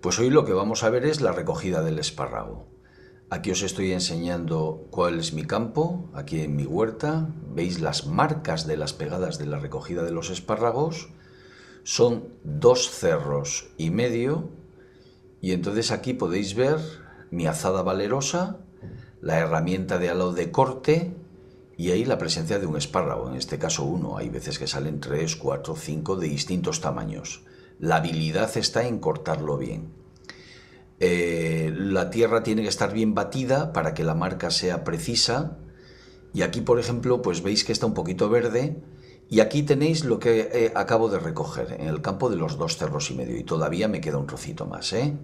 Pues hoy lo que vamos a ver es la recogida del espárrago. Aquí os estoy enseñando cuál es mi campo, aquí en mi huerta. Veis las marcas de las pegadas de la recogida de los espárragos. Son dos cerros y medio. Y entonces aquí podéis ver mi azada valerosa, la herramienta de halo de corte y ahí la presencia de un espárrago, en este caso uno. Hay veces que salen tres, cuatro, cinco de distintos tamaños. La habilidad está en cortarlo bien. Eh, la tierra tiene que estar bien batida para que la marca sea precisa. Y aquí, por ejemplo, pues veis que está un poquito verde. Y aquí tenéis lo que eh, acabo de recoger en el campo de los dos cerros y medio. Y todavía me queda un trocito más, ¿eh?